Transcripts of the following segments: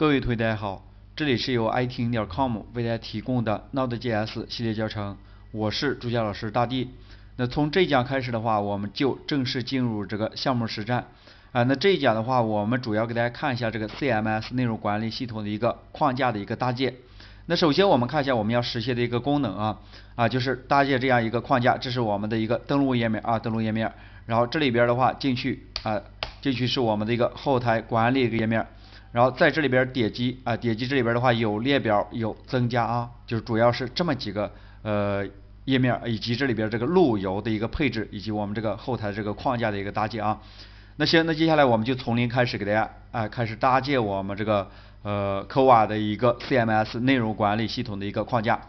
各位同学大家好，这里是由 it 点 com 为大家提供的 Node.js 系列教程，我是主讲老师大地。那从这一讲开始的话，我们就正式进入这个项目实战。啊，那这一讲的话，我们主要给大家看一下这个 CMS 内容管理系统的一个框架的一个搭建。那首先我们看一下我们要实现的一个功能啊啊，就是搭建这样一个框架。这是我们的一个登录页面啊，登录页面。然后这里边的话进去啊，进去是我们的一个后台管理一个页面。然后在这里边点击啊，点击这里边的话有列表有增加啊，就是主要是这么几个呃页面以及这里边这个路由的一个配置以及我们这个后台这个框架的一个搭建啊。那行，那接下来我们就从零开始给大家啊开始搭建我们这个呃科瓦的一个 CMS 内容管理系统的一个框架。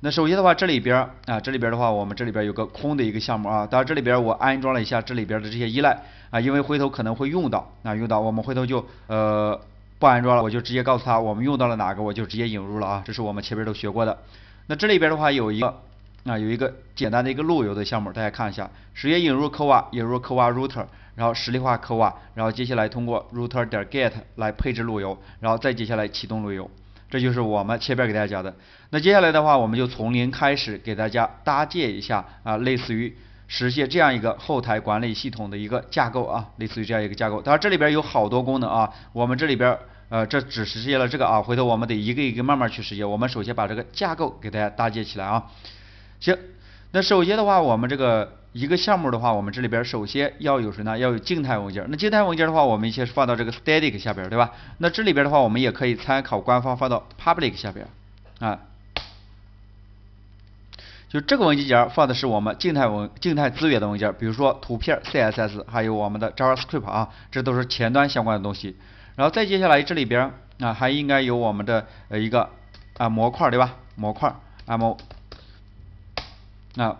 那首先的话这里边啊这里边的话我们这里边有个空的一个项目啊，当然这里边我安装了一下这里边的这些依赖啊，因为回头可能会用到啊用到，我们回头就呃。不安装了，我就直接告诉他，我们用到了哪个，我就直接引入了啊，这是我们前面都学过的。那这里边的话有一个啊，有一个简单的一个路由的项目，大家看一下，直接引入科瓦，引入科瓦 router，然后实例化科瓦，然后接下来通过 router 点 get 来配置路由，然后再接下来启动路由，这就是我们前边给大家讲的。那接下来的话，我们就从零开始给大家搭建一下啊，类似于实现这样一个后台管理系统的一个架构啊，类似于这样一个架构。当然这里边有好多功能啊，我们这里边。呃，这只实现了这个啊，回头我们得一个一个慢慢去实现。我们首先把这个架构给大家搭建起来啊。行，那首先的话，我们这个一个项目的话，我们这里边首先要有谁呢？要有静态文件。那静态文件的话，我们先放到这个 static 下边，对吧？那这里边的话，我们也可以参考官方放到 public 下边啊。就这个文件夹放的是我们静态文静态资源的文件，比如说图片、CSS，还有我们的 JavaScript 啊，这都是前端相关的东西。然后再接下来这里边啊还应该有我们的呃一个啊模块对吧？模块，mo，那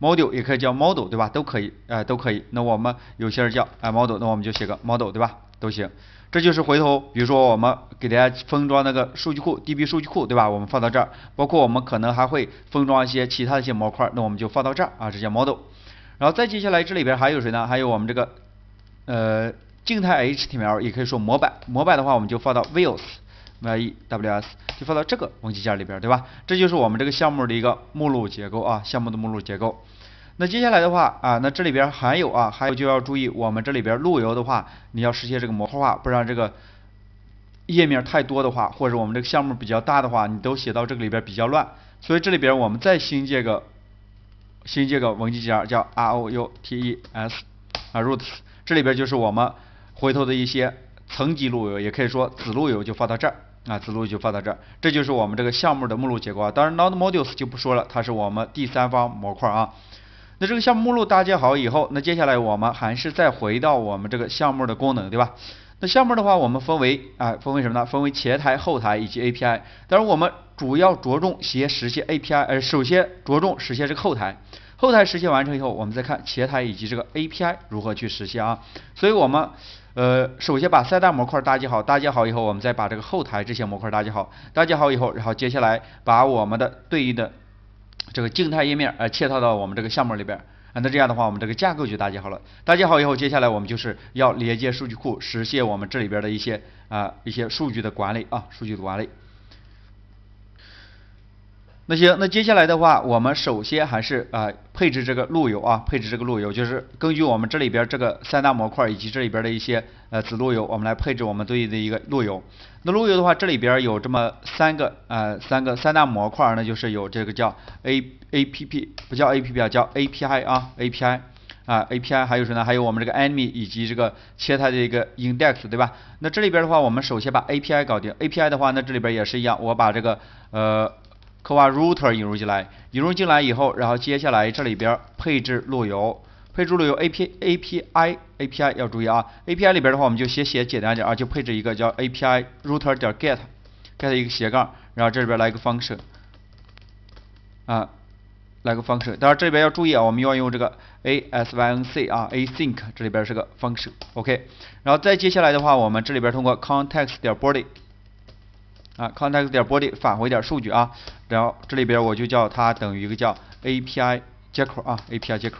module 也可以叫 model 对吧？都可以，哎都可以。那我们有些人叫啊 model，那我们就写个 model 对吧？都行。这就是回头，比如说我们给大家封装那个数据库，DB 数据库对吧？我们放到这儿，包括我们可能还会封装一些其他的一些模块，那我们就放到这儿啊，这叫 model。然后再接下来这里边还有谁呢？还有我们这个呃。静态 HTML 也可以说模板，模板的话我们就放到 views，v-e-w-s 就放到这个文件夹里边，对吧？这就是我们这个项目的一个目录结构啊，项目的目录结构。那接下来的话啊，那这里边还有啊，还有就要注意，我们这里边路由的话，你要实现这个模块化，不然这个页面太多的话，或者我们这个项目比较大的话，你都写到这个里边比较乱。所以这里边我们再新建个，新建个文件夹叫 routes 啊，routes，这里边就是我们。回头的一些层级路由也可以说子路由就放到这儿啊，子路由就放到这儿，这就是我们这个项目的目录结构啊。当然，node modules 就不说了，它是我们第三方模块啊。那这个项目目录搭建好以后，那接下来我们还是再回到我们这个项目的功能，对吧？那项目的话，我们分为啊，分为什么呢？分为前台、后台以及 API。当然，我们主要着重先实现 API，呃，首先着重实现这个后台。后台实现完成以后，我们再看前台以及这个 API 如何去实现啊。所以我们呃，首先把三大模块搭建好，搭建好以后，我们再把这个后台这些模块搭建好，搭建好以后，然后接下来把我们的对应的这个静态页面呃嵌套到我们这个项目里边啊，那这样的话，我们这个架构就搭建好了。搭建好以后，接下来我们就是要连接数据库，实现我们这里边的一些啊一些数据的管理啊，数据的管理。那行，那接下来的话，我们首先还是啊配置这个路由啊，配置这个路由，就是根据我们这里边这个三大模块以及这里边的一些呃子路由，我们来配置我们对应的一个路由。那路由的话，这里边有这么三个呃三个三大模块，那就是有这个叫 a a p p 不叫 a p p 叫 a p i 啊 a p i 啊 a p i 还有什么？还有我们这个 enemy 以及这个切它的一个 index 对吧？那这里边的话，我们首先把 a p i 搞定 a p i 的话，那这里边也是一样，我把这个呃。刻画 router 引入进来，引入进来以后，然后接下来这里边配置路由，配置路由 a p api api 要注意啊，api 里边的话我们就先写简单点啊，就配置一个叫 api router 点 get get 一个斜杠，然后这里边来一个 function 啊，来个 function，当然这里边要注意啊，我们要用这个 async 啊 async，这里边是个 function，ok，然后再接下来的话，我们这里边通过 context 点 body。啊 Context 点玻璃返回点数据啊，然后这里边我就叫它等于一个叫 API 接口啊，API 接口。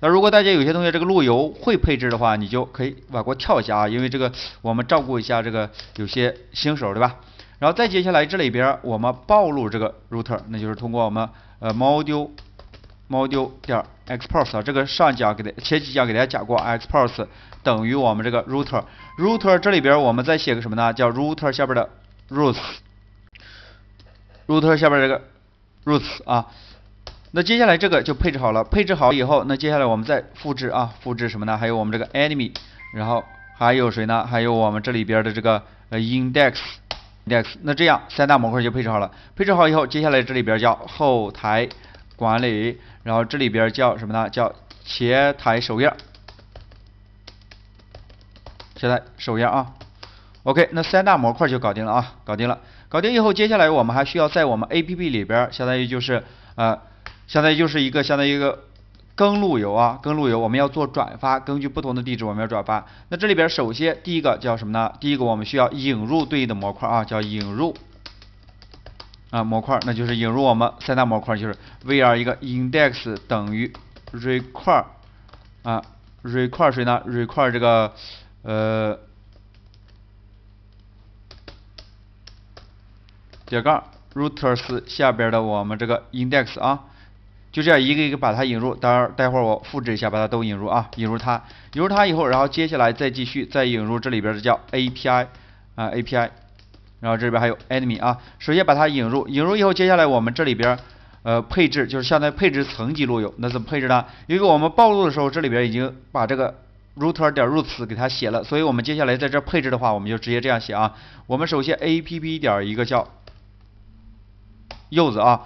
那如果大家有些同学这个路由会配置的话，你就可以往过跳一下啊，因为这个我们照顾一下这个有些新手，对吧？然后再接下来这里边我们暴露这个 router，那就是通过我们呃 module module 点 exports，这个上讲给的前几讲给大家讲过 exports 等于我们这个 router，router 这里边我们再写个什么呢？叫 router 下边的。r o o t s r o o t s 下边这个 r o o t s 啊，那接下来这个就配置好了。配置好以后，那接下来我们再复制啊，复制什么呢？还有我们这个 enemy，然后还有谁呢？还有我们这里边的这个 index，index。那这样三大模块就配置好了。配置好以后，接下来这里边叫后台管理，然后这里边叫什么呢？叫前台首页，前台首页啊。OK，那三大模块就搞定了啊，搞定了，搞定以后，接下来我们还需要在我们 APP 里边，相当于就是，呃，相当于就是一个相当于一个跟路由啊，跟路由，我们要做转发，根据不同的地址我们要转发。那这里边首先第一个叫什么呢？第一个我们需要引入对应的模块啊，叫引入啊模块，那就是引入我们三大模块，就是 v r 一个 index 等于 req u i r e 啊，req u i r e 谁呢？req u i r e 这个，呃。点杠 routers 下边的我们这个 index 啊，就这样一个一个把它引入，待会儿待会儿我复制一下把它都引入啊，引入它，引入它以后，然后接下来再继续再引入这里边的叫 API 啊 API，然后这里边还有 e n e m y 啊，首先把它引入，引入以后，接下来我们这里边呃配置就是相当于配置层级路由，那怎么配置呢？因为我们暴露的时候这里边已经把这个 router 点 r o o t s 给它写了，所以我们接下来在这配置的话，我们就直接这样写啊，我们首先 app 点一个叫柚子啊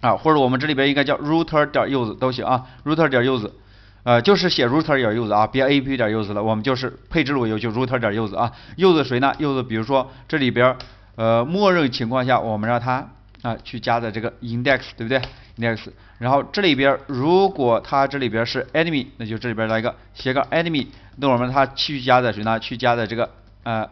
啊，或者我们这里边应该叫 router 点柚子都行啊，router 点柚子，呃，就是写 router 点柚子啊，别 a p 点柚子了，我们就是配置路由就 router 点柚子啊。柚子谁呢柚子比如说这里边呃，默认情况下我们让它啊去加载这个 index 对不对？index。然后这里边如果它这里边是 enemy，那就这里边来一个写个 enemy，那我们它去加载谁呢？去加载这个呃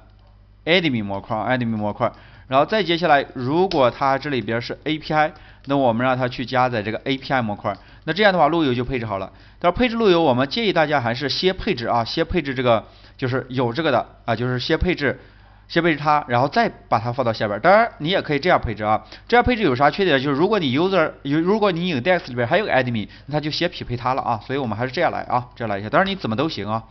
enemy 模块，enemy 模块。然后再接下来，如果它这里边是 API，那我们让它去加载这个 API 模块。那这样的话，路由就配置好了。但是配置路由，我们建议大家还是先配置啊，先配置这个，就是有这个的啊，就是先配置，先配置它，然后再把它放到下边。当然，你也可以这样配置啊。这样配置有啥缺点？就是如果你 user 有，如果你 index 里边还有 admin，那就先匹配它了啊。所以我们还是这样来啊，这样来一下。当然你怎么都行啊。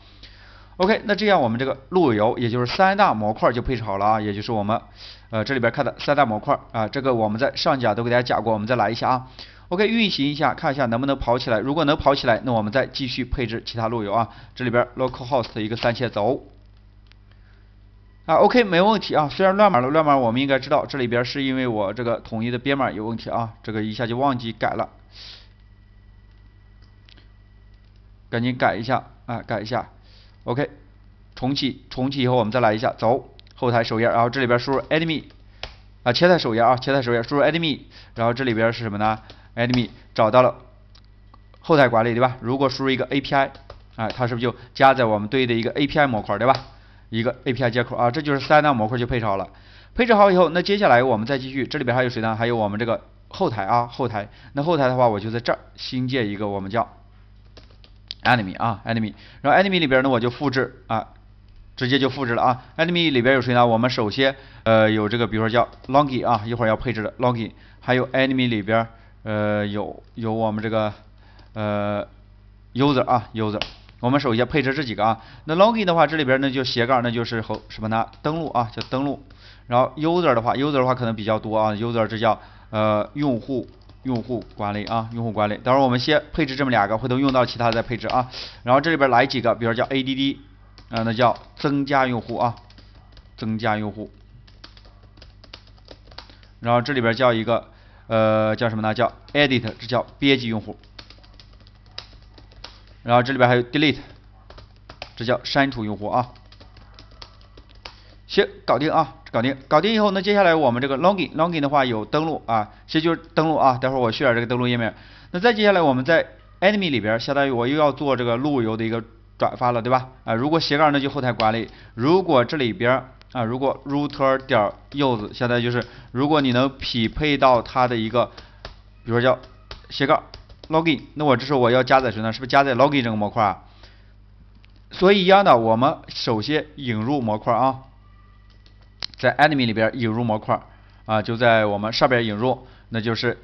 OK，那这样我们这个路由也就是三大模块就配置好了啊，也就是我们呃这里边看的三大模块啊，这个我们在上讲都给大家讲过，我们再来一下啊。OK，运行一下，看一下能不能跑起来。如果能跑起来，那我们再继续配置其他路由啊。这里边 local host 一个三线走啊，OK，没问题啊。虽然乱码了，乱码我们应该知道，这里边是因为我这个统一的编码有问题啊，这个一下就忘记改了，赶紧改一下啊，改一下。OK，重启，重启以后我们再来一下，走后台首页，然后这里边输入 admin 啊，切在首页啊，切在首页，输入 admin，然后这里边是什么呢？admin 找到了后台管理对吧？如果输入一个 API 啊，它是不是就加载我们对应的一个 API 模块对吧？一个 API 接口啊，这就是三大模块就配置好了。配置好以后，那接下来我们再继续，这里边还有谁呢？还有我们这个后台啊，后台。那后台的话，我就在这儿新建一个，我们叫。Enemy 啊，Enemy，然后 Enemy 里边呢，我就复制啊，直接就复制了啊。Enemy 里边有谁呢？我们首先呃有这个，比如说叫 l o g g i n 啊，一会儿要配置的 l o g g i n 还有 Enemy 里边呃有有我们这个呃 User 啊 User，我们首先配置这几个啊。那 l o g g i n 的话，这里边那就斜杠，那就是和什么呢？登录啊，叫登录。然后 User 的话，User 的话可能比较多啊，User 这叫呃用户。用户管理啊，用户管理，等会儿我们先配置这么两个，回头用到其他再配置啊。然后这里边来几个，比如叫 ADD 啊，那叫增加用户啊，增加用户。然后这里边叫一个呃叫什么呢？叫 Edit，这叫编辑用户。然后这里边还有 Delete，这叫删除用户啊。行，搞定啊。搞定，搞定以后，那接下来我们这个 login，login 的话有登录啊，其实就是登录啊。待会儿我渲染这个登录页面。那再接下来我们在 enemy 里边，相当于我又要做这个路由的一个转发了，对吧？啊，如果斜杠那就后台管理。如果这里边啊，如果 router 点柚子，相当于就是如果你能匹配到它的一个，比如说叫斜杠 login，那我这是我要加载谁呢？是不是加载 login 这个模块？所以一样的，我们首先引入模块啊。在 a e m y 里边引入模块儿啊，就在我们上边引入，那就是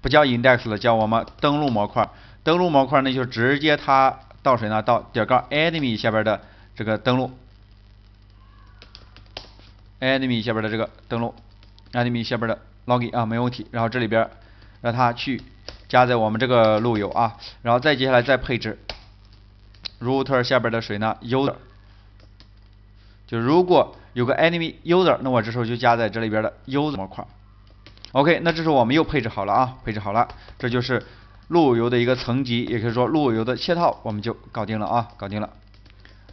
不叫 index 了，叫我们登录模块儿。登录模块儿，那就直接它到谁呢？到点杠 a e m y 下边的这个登录 a e m y 下边的这个登录 a e m y 下边的 login 啊，没问题。然后这里边让它去加在我们这个路由啊，然后再接下来再配置 router 下边的谁呢？user 就如果有个 enemy user，那我这时候就加在这里边的 user 模块。OK，那这时候我们又配置好了啊，配置好了，这就是路由的一个层级，也可以说路由的嵌套我们就搞定了啊，搞定了。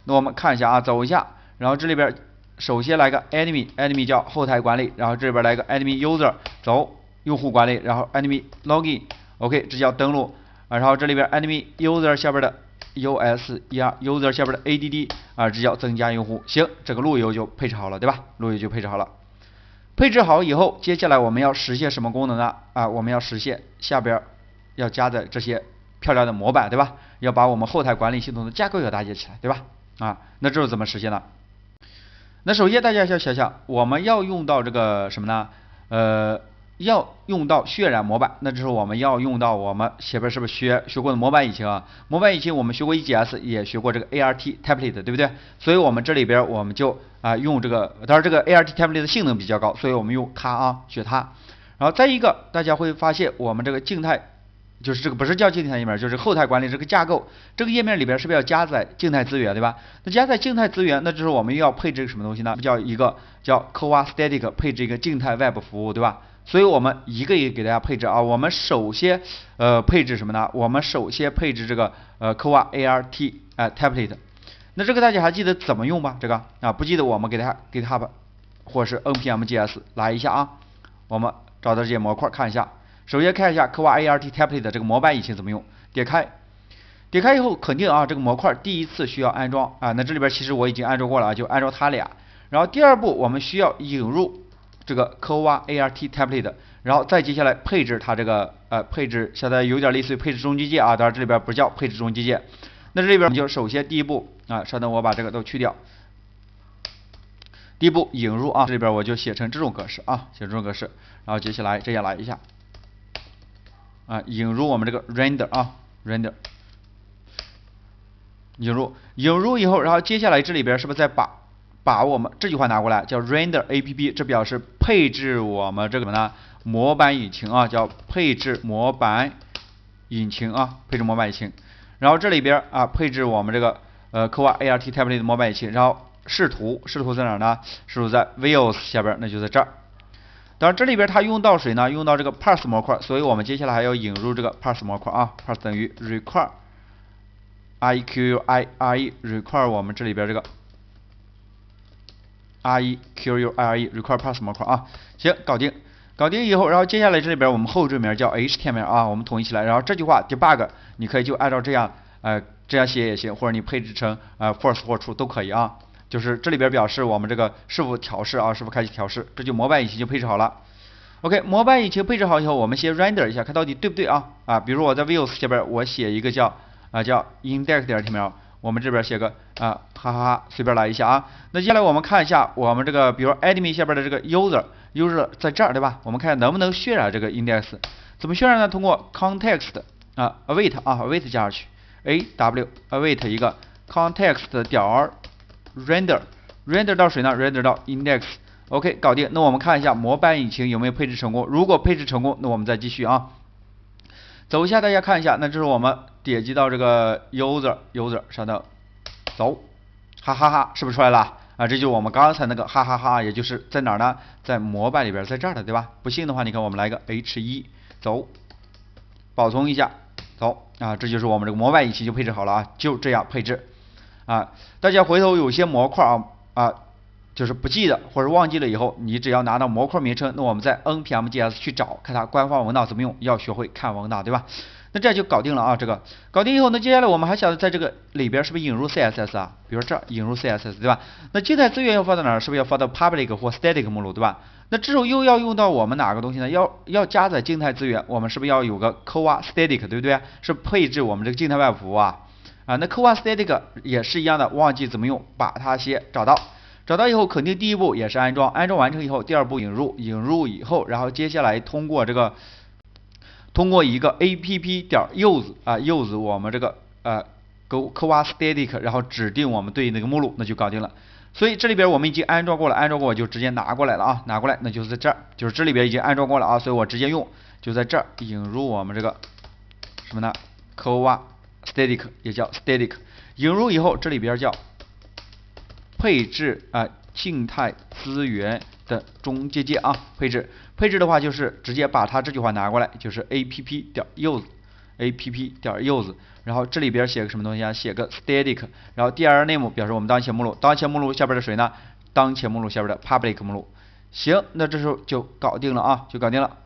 那我们看一下啊，走一下，然后这里边首先来个 enemy，enemy 叫后台管理，然后这里边来个 enemy user，走用户管理，然后 enemy login，OK，这叫登录啊，然后这里边 enemy user 下边的。user user 下边的 add 啊，这叫增加用户。行，这个路由就配置好了，对吧？路由就配置好了。配置好以后，接下来我们要实现什么功能呢？啊，我们要实现下边要加载这些漂亮的模板，对吧？要把我们后台管理系统的架构要搭建起来，对吧？啊，那这是怎么实现的？那首先大家要想想，我们要用到这个什么呢？呃。要用到渲染模板，那就是我们要用到我们前面是不是学学过的模板引擎啊？模板引擎我们学过 E G S，也学过这个 A R T template，对不对？所以我们这里边我们就啊用这个，当然这个 A R T template 性能比较高，所以我们用它啊，学它。然后再一个，大家会发现我们这个静态，就是这个不是叫静态页面，就是后台管理这个架构，这个页面里边是不是要加载静态资源，对吧？那加载静态资源，那就是我们又要配置什么东西呢？叫一个叫 c o a static 配置一个静态 web 服务，对吧？所以我们一个一个给大家配置啊，我们首先呃配置什么呢？我们首先配置这个呃 c o a a r t 呃、template，那这个大家还记得怎么用吗？这个啊不记得我们给 i t 给它吧，或是 npmjs 来一下啊，我们找到这些模块看一下，首先看一下 c o a a r t template 这个模板以前怎么用，点开，点开以后肯定啊这个模块第一次需要安装啊，那这里边其实我已经安装过了啊，就安装它俩，然后第二步我们需要引入。这个 coart template，然后再接下来配置它这个呃配置，现在有点类似于配置中继件啊，当然这里边不叫配置中继件。那这里边你就首先第一步啊，稍等我把这个都去掉。第一步引入啊，这里边我就写成这种格式啊，写这种格式，然后接下来这样来一下啊，引入我们这个 render 啊 render 引入引入以后，然后接下来这里边是不是再把把我们这句话拿过来，叫 render app，这表示配置我们这个什么呢？模板引擎啊，叫配置模板引擎啊，配置模板引擎。然后这里边啊，配置我们这个呃，c o art template 的模板引擎。然后视图视图在哪儿呢？是不是在 views 下边？那就在这儿。当然这里边它用到谁呢？用到这个 parse 模块，所以我们接下来还要引入这个 parse 模块啊，parse 等于 r e q u i r e i q u i r e，require 我们这里边这个。r e q u i r e require pass 模块啊，行，搞定，搞定以后，然后接下来这里边我们后缀名叫 htm l 啊，我们统一起来，然后这句话 debug 你可以就按照这样，呃，这样写也行，或者你配置成呃 force 或者出都可以啊，就是这里边表示我们这个是否调试啊，是否开启调试，这就模板引擎就配置好了。OK，模板引擎配置好以后，我们先 render 一下，看到底对不对啊？啊，比如我在 views 下边我写一个叫啊叫 index 点 .htm。我们这边写个啊，哈哈哈，随便来一下啊。那接下来我们看一下我们这个，比如 Admi 下边的这个 User，User 在这儿对吧？我们看能不能渲染这个 index，怎么渲染呢？通过 Context 啊，await 啊，await 加上去，A W await 一个 Context 点儿 render，render 到谁呢？render 到 index，OK 搞定。那我们看一下模板引擎有没有配置成功。如果配置成功，那我们再继续啊。走一下，大家看一下，那这是我们点击到这个 user user，上的走，哈哈哈，是不是出来了啊？这就我们刚才那个哈哈哈，也就是在哪儿呢？在模拜里边，在这儿的，对吧？不信的话，你看我们来个 H 一，走，保存一下，走啊，这就是我们这个模板已经就配置好了啊，就这样配置啊，大家回头有些模块啊啊。就是不记得或者忘记了以后，你只要拿到模块名称，那我们在 n p m g s 去找，看它官方文档怎么用，要学会看文档，对吧？那这就搞定了啊，这个搞定以后，那接下来我们还想在这个里边是不是引入 CSS 啊？比如这引入 CSS 对吧？那静态资源要放在哪？是不是要放到 public 或 static 目录，对吧？那这时候又要用到我们哪个东西呢？要要加载静态资源，我们是不是要有个 c o a s t a t i c 对不对？是配置我们这个静态外服务啊？啊，那 c o a s t a t i c 也是一样的，忘记怎么用，把它先找到。找到以后，肯定第一步也是安装。安装完成以后，第二步引入，引入以后，然后接下来通过这个，通过一个 app 点 use 啊 use 我们这个呃 go koa static，然后指定我们对应的一个目录，那就搞定了。所以这里边我们已经安装过了，安装过我就直接拿过来了啊，拿过来，那就是这儿，就是这里边已经安装过了啊，所以我直接用，就在这儿引入我们这个什么呢？koa static 也叫 static，引入以后，这里边叫。配置啊，静态资源的中间件啊，配置配置的话就是直接把它这句话拿过来，就是 app. 点 use app. 点 use，然后这里边写个什么东西啊？写个 static，然后 d r name 表示我们当前目录，当前目录下边的谁呢？当前目录下边的 public 目录。行，那这时候就搞定了啊，就搞定了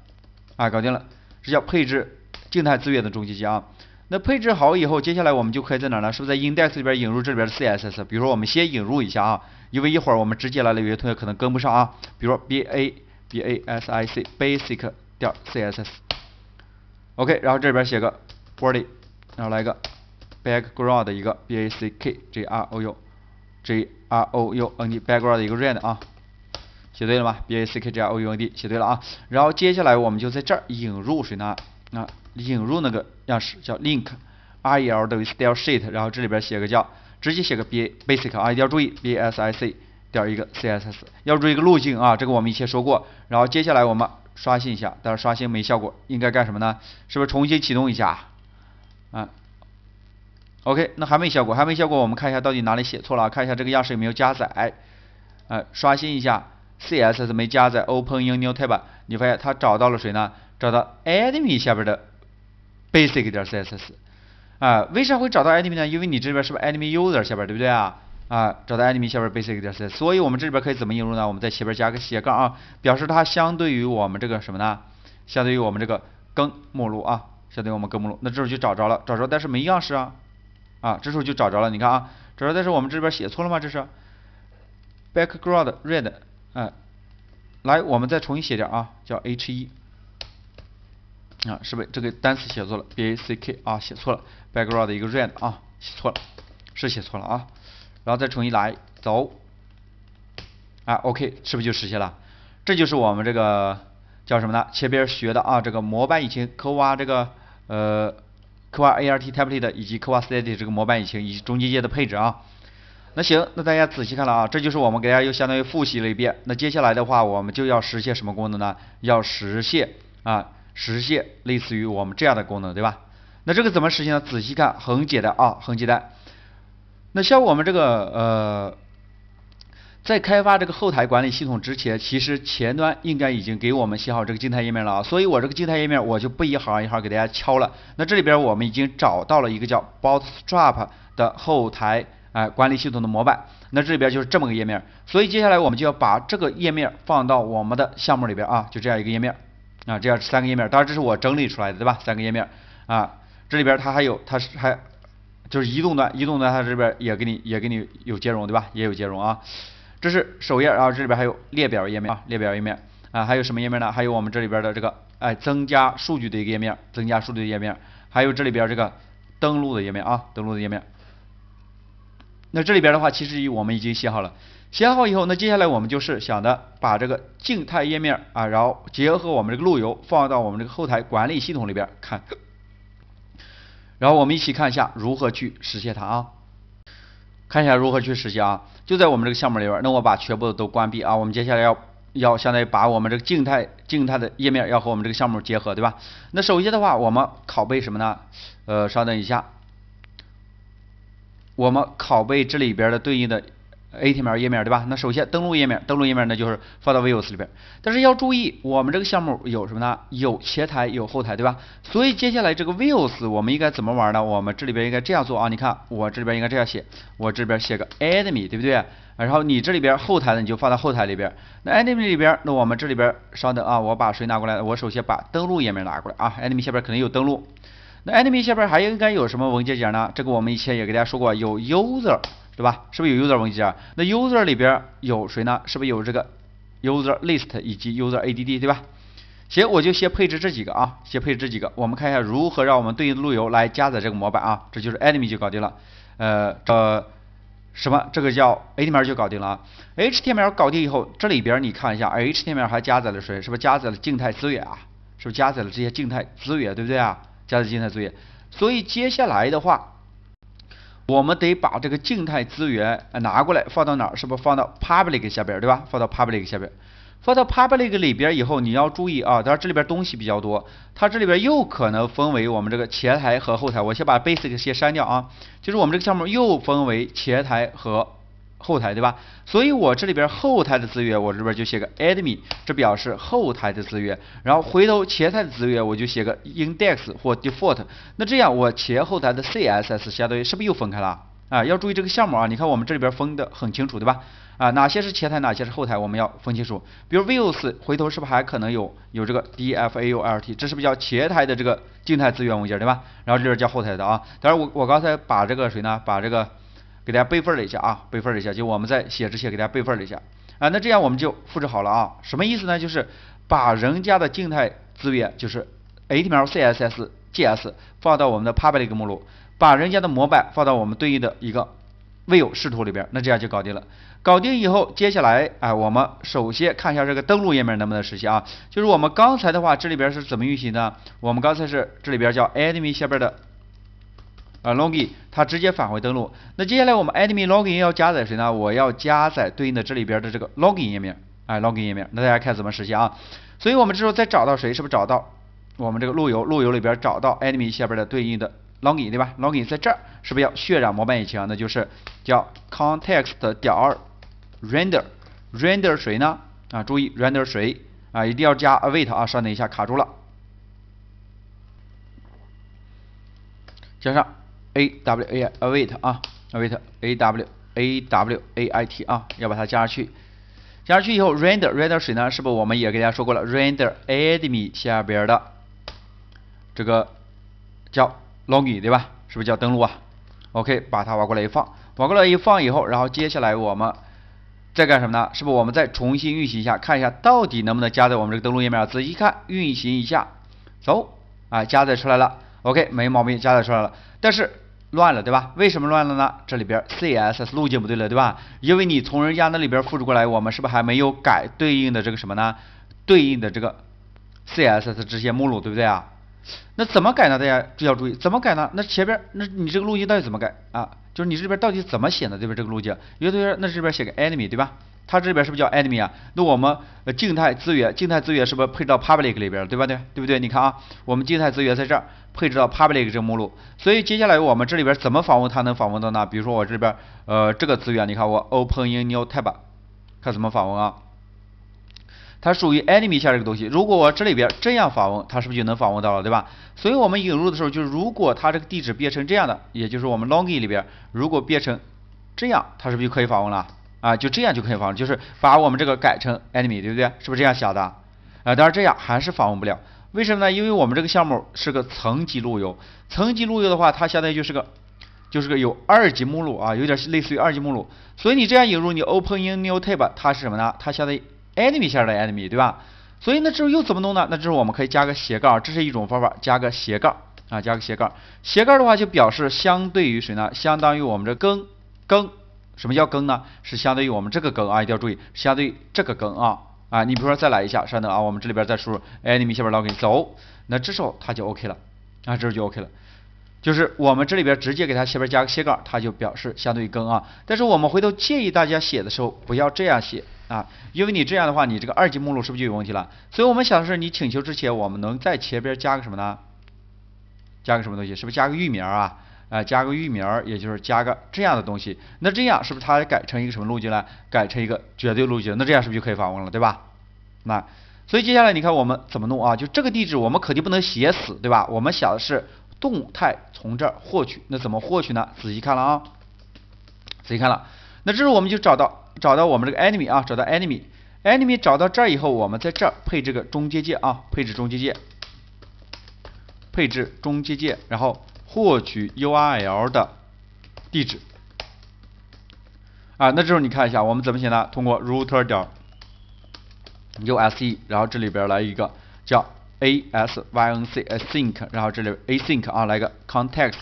啊，搞定了，这叫配置静态资源的中间件啊。那配置好以后，接下来我们就可以在哪儿呢？是不是在 index 里边引入这里边的 CSS？比如说我们先引入一下啊，因为一会儿我们直接来了，有些同学可能跟不上啊。比如说 ba basic basic 点 .css，OK，然后这边写个 body，然后来一个 background 一个 b a c k g r o u g r o u n d background 的一个 red 啊，写对了吗？backgroun d 写对了啊。然后接下来我们就在这儿引入谁呢？那引入那个样式叫 link rel 等于 stylesheet，然后这里边写个叫，直接写个 b a basic 啊，一定要注意 b s i c 点一个 c s s，要注意一个路径啊，这个我们以前说过。然后接下来我们刷新一下，但是刷新没效果，应该干什么呢？是不是重新启动一下？啊，OK，那还没效果，还没效果，我们看一下到底哪里写错了，看一下这个样式有没有加载，呃，刷新一下 c s s 没加载，open in new tab，你发现它找到了谁呢？找到 admin 下边的。basic. 点 css，啊，为啥会找到 e n e m 呢？因为你这边是不是 e n e m user 下边对不对啊？啊，找到 e n e m 下边 basic. 点 css，所以我们这里边可以怎么引入呢？我们在前边加个斜杠啊，表示它相对于我们这个什么呢？相对于我们这个根目录啊，相对于我们根目录。那这时候就找着，了，找着，但是没样式啊，啊，这时候就找着了。你看啊，找着，但是我们这边写错了吗？这是 background red，哎，来，我们再重新写点啊，叫 h1。啊，是不是这个单词写错了？B A C K 啊，写错了。Background 的一个 red 啊，写错了，是写错了啊。然后再重新来，走啊，OK，是不是就实现了？这就是我们这个叫什么呢？前边学的啊，这个模板引擎，科挖这个呃，科挖 A R T template 以及科挖 static 这个模板引擎以及中间件的配置啊。那行，那大家仔细看了啊，这就是我们给大家又相当于复习了一遍。那接下来的话，我们就要实现什么功能呢？要实现啊。实现类似于我们这样的功能，对吧？那这个怎么实现呢？仔细看，很简单啊，很简单。那像我们这个呃，在开发这个后台管理系统之前，其实前端应该已经给我们写好这个静态页面了啊。所以我这个静态页面我就不一行一行给大家敲了。那这里边我们已经找到了一个叫 Bootstrap 的后台哎管理系统的模板。那这里边就是这么个页面。所以接下来我们就要把这个页面放到我们的项目里边啊，就这样一个页面。啊，这样三个页面，当然这是我整理出来的，对吧？三个页面，啊，这里边它还有，它是还就是移动端，移动端它这边也给你，也给你有兼容，对吧？也有兼容啊。这是首页，然后这里边还有列表页面啊，列表页面啊，还有什么页面呢？还有我们这里边的这个，哎，增加数据的一个页面，增加数据的页面，还有这里边这个登录的页面啊，登录的页面。那这里边的话，其实我们已经写好了。写好以后，那接下来我们就是想的把这个静态页面啊，然后结合我们这个路由放到我们这个后台管理系统里边看。然后我们一起看一下如何去实现它啊，看一下如何去实现啊，就在我们这个项目里边。那我把全部的都关闭啊，我们接下来要要相当于把我们这个静态静态的页面要和我们这个项目结合，对吧？那首先的话，我们拷贝什么呢？呃，稍等一下，我们拷贝这里边的对应的。A T M 页面对吧？那首先登录页面，登录页面那就是放到 Views 里边，但是要注意我们这个项目有什么呢？有前台有后台对吧？所以接下来这个 Views 我们应该怎么玩呢？我们这里边应该这样做啊，你看我这里边应该这样写，我这边写个 Enemy 对不对？然后你这里边后台呢你就放到后台里边。那 Enemy 里边，那我们这里边稍等啊，我把谁拿过来？我首先把登录页面拿过来啊，Enemy 下边肯定有登录。那 Enemy 下边还应该有什么文件夹呢？这个我们以前也给大家说过，有 User。对吧？是不是有 user 文件啊？那 user 里边有谁呢？是不是有这个 user list 以及 user add 对吧？行，我就先配置这几个啊，先配置这几个。我们看一下如何让我们对应的路由来加载这个模板啊，这就是 admin 就搞定了。呃，什么？这个叫 ht m l 就搞定了。ht m l 搞定以后，这里边你看一下，ht m l 还加载了谁？是不是加载了静态资源啊？是不是加载了这些静态资源，对不对啊？加载静态资源。所以接下来的话。我们得把这个静态资源拿过来放到哪儿？是不是放到 public 下边儿，对吧？放到 public 下边儿，放到 public 里边儿以后，你要注意啊，当然这里边东西比较多，它这里边又可能分为我们这个前台和后台。我先把 b a s i c 先删掉啊，就是我们这个项目又分为前台和。后台对吧？所以我这里边后台的资源，我这边就写个 admin，这表示后台的资源。然后回头前台的资源，我就写个 index 或 default。那这样我前后台的 CSS 相当于是不是又分开了啊？要注意这个项目啊，你看我们这里边分的很清楚对吧？啊，哪些是前台，哪些是后台，我们要分清楚。比如 views，回头是不是还可能有有这个 default，这是不是叫前台的这个静态资源文件对吧？然后这是叫后台的啊。当然我我刚才把这个谁呢？把这个给大家备份了一下啊，备份了一下，就我们在写之前给大家备份了一下啊。那这样我们就复制好了啊。什么意思呢？就是把人家的静态资源，就是 HTML、CSS、JS 放到我们的 public 目录，把人家的模板放到我们对应的一个 view 视图里边。那这样就搞定了。搞定以后，接下来啊，我们首先看一下这个登录页面能不能实现啊？就是我们刚才的话，这里边是怎么运行的？我们刚才是这里边叫 admin 下边的。啊，login，它直接返回登录。那接下来我们 admin login 要加载谁呢？我要加载对应的这里边的这个 login 页面，哎，login 页面。那大家看怎么实现啊？所以我们这时候再找到谁？是不是找到我们这个路由？路由里边找到 admin 下边的对应的 login，对吧？login 在这儿，是不是要渲染模板引擎？那就是叫 context 点 render，render 谁呢？啊，注意 render 谁啊？一定要加 await 啊，稍等一下，卡住了。加上。a w a wait 啊，wait a a w a w a i t 啊，要把它加上去，加上去以后，render render 水呢？是不是我们也给大家说过了？render admin 下边的这个叫 login 对吧？是不是叫登录啊？OK，把它往过来一放，往过来一放以后，然后接下来我们再干什么呢？是不是我们再重新运行一下，看一下到底能不能加载我们这个登录页面？仔细看，运行一下，走，啊，加载出来了。OK，没毛病，加载出来了。但是乱了，对吧？为什么乱了呢？这里边 CSS 路径不对了，对吧？因为你从人家那里边复制过来，我们是不是还没有改对应的这个什么呢？对应的这个 CSS 直线目录，对不对啊？那怎么改呢？大家就要注意，怎么改呢？那前边，那你这个路径到底怎么改啊？就是你这边到底怎么写呢？对吧？这个路径，有的同学那这边写个 enemy，对吧？他这边是不是叫 enemy 啊？那我们静态资源，静态资源是不是配到 public 里边对吧？对，对不对？你看啊，我们静态资源在这儿。配置到 public 这个目录，所以接下来我们这里边怎么访问它能访问到呢？比如说我这边，呃，这个资源，你看我 open in new tab，看怎么访问啊？它属于 enemy 下这个东西，如果我这里边这样访问，它是不是就能访问到了，对吧？所以我们引入的时候，就是如果它这个地址变成这样的，也就是我们 login 里边如果变成这样，它是不是就可以访问了？啊，就这样就可以访问，就是把我们这个改成 enemy，对不对？是不是这样写的？啊，当然这样还是访问不了。为什么呢？因为我们这个项目是个层级路由，层级路由的话，它相当于就是个，就是个有二级目录啊，有点类似于二级目录。所以你这样引入你 open in new tab，它是什么呢？它相当于 enemy 下的 enemy，对吧？所以那这后又怎么弄呢？那这后我们可以加个斜杠，这是一种方法，加个斜杠啊，加个斜杠。斜杠的话就表示相对于谁呢？相当于我们这根根，什么叫根呢？是相对于我们这个根啊，一定要注意，相对这个根啊。啊，你比如说再来一下，稍等啊，我们这里边再输入，enemy 下边 login 走，那这时候它就 OK 了啊，这时候就 OK 了，就是我们这里边直接给它下边加个斜杠，它就表示相对更啊。但是我们回头建议大家写的时候不要这样写啊，因为你这样的话，你这个二级目录是不是就有问题了？所以我们想的是，你请求之前我们能在前边加个什么呢？加个什么东西？是不是加个域名啊？啊，加个域名儿，也就是加个这样的东西。那这样是不是它改成一个什么路径呢？改成一个绝对路径。那这样是不是就可以访问了，对吧？那所以接下来你看我们怎么弄啊？就这个地址我们肯定不能写死，对吧？我们想的是动态从这儿获取。那怎么获取呢？仔细看了啊，仔细看了。那这时候我们就找到找到我们这个 enemy 啊，找到 enemy，enemy 找到这儿以后，我们在这儿配置个中间键啊，配置中间键，配置中间键，然后。获取 URL 的地址啊，那这时候你看一下，我们怎么写呢？通过 router 点 use，然后这里边来一个叫 async async，然后这里 async 啊来个 context，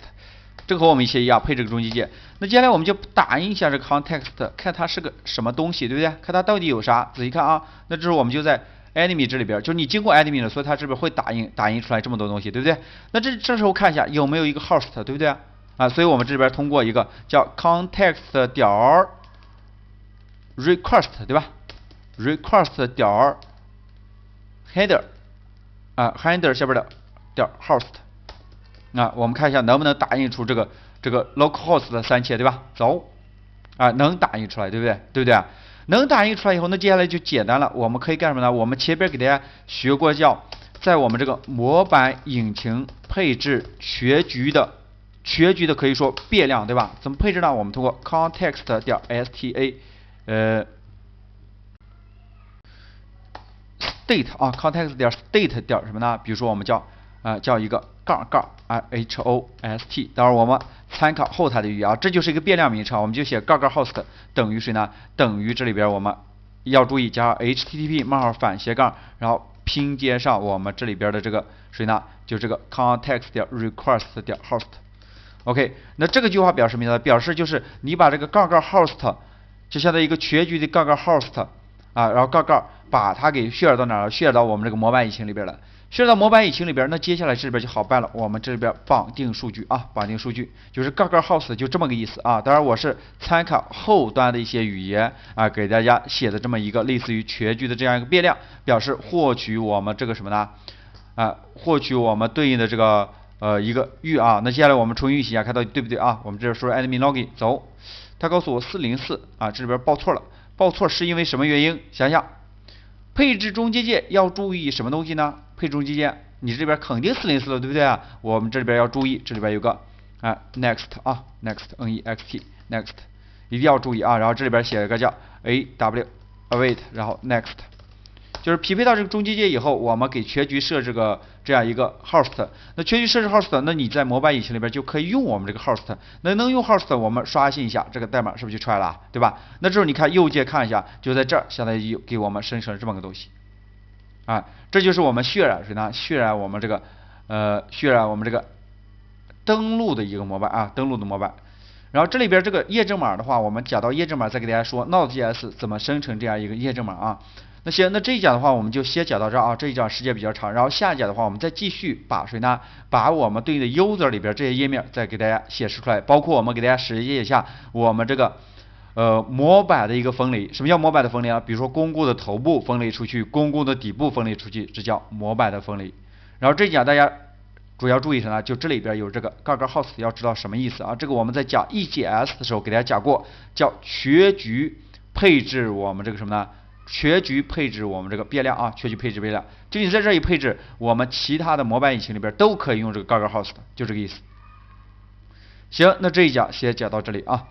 这和我们些一样，配置个中继件。那接下来我们就打印一下这 context，看它是个什么东西，对不对？看它到底有啥，仔细看啊。那这时候我们就在 e n e m y 这里边就是你经过 e n e m y 了，所以它这边会打印打印出来这么多东西，对不对？那这这时候看一下有没有一个 host，对不对啊？所以我们这边通过一个叫 context 点 request，对吧？request 点 header 啊，header 下边的点 host，那我们看一下能不能打印出这个这个 localhost 的三切，对吧？走，啊，能打印出来，对不对？对不对？能打印出来以后，那接下来就简单了。我们可以干什么呢？我们前边给大家学过叫，在我们这个模板引擎配置全局的、全局的可以说变量，对吧？怎么配置呢？我们通过 context 点 sta，呃，state 啊，context 点 state 点什么呢？比如说我们叫。啊，叫一个杠杠 I H O S T。到会我们参考后台的语言啊，这就是一个变量名称，我们就写杠杠 host 等于谁呢？等于这里边我们要注意加上 H T T P 冒号反斜杠，然后拼接上我们这里边的这个谁呢？就这个 context 点 request 点 host。OK，那这个句话表示什么意思？表示就是你把这个杠杠 host 就相当于一个全局的杠杠 host 啊，然后杠杠把它给渲染到哪了？渲染到我们这个模板引擎里边了。设置到模板引擎里边，那接下来这里边就好办了。我们这里边绑定数据啊，绑定数据就是各个 house 就这么个意思啊。当然我是参考后端的一些语言啊，给大家写的这么一个类似于全局的这样一个变量，表示获取我们这个什么呢？啊，获取我们对应的这个呃一个域啊。那接下来我们重新运行一下，看到对不对啊？我们这边说 admin login 走，他告诉我404啊，这里边报错了。报错是因为什么原因？想想配置中间件要注意什么东西呢？配中机键，你这边肯定四零四了，对不对？我们这里边要注意，这里边有个啊 next 啊 next n e x t next，一定要注意啊。然后这里边写了个叫 a w await，然后 next，就是匹配到这个中机键以后，我们给全局设置个这样一个 host，那全局设置 host，那你在模板引擎里边就可以用我们这个 host，那能用 host，我们刷新一下这个代码是不是就出来了，对吧？那之后你看右键看一下，就在这儿相当于给我们生成了这么个东西。啊，这就是我们渲染谁呢？渲染我们这个呃，渲染我们这个登录的一个模板啊，登录的模板。然后这里边这个验证码的话，我们讲到验证码再给大家说，Node.js 怎么生成这样一个验证码啊？那行，那这一讲的话我们就先讲到这儿啊，这一讲时间比较长，然后下一讲的话我们再继续把谁呢？把我们对应的 User 里边这些页面再给大家显示出来，包括我们给大家实现一下我们这个。呃，模板的一个分离。什么叫模板的分离啊？比如说公共的头部分离出去，公共的底部分离出去，这叫模板的分离。然后这一讲大家主要注意什么呢？就这里边有这个 g a g h o s t 要知道什么意思啊？这个我们在讲 EGS 的时候给大家讲过，叫全局配置我们这个什么呢？全局配置我们这个变量啊，全局配置变量。就你在这一配置，我们其他的模板引擎里边都可以用这个 g a r g h o s t 的，就这个意思。行，那这一讲先讲到这里啊。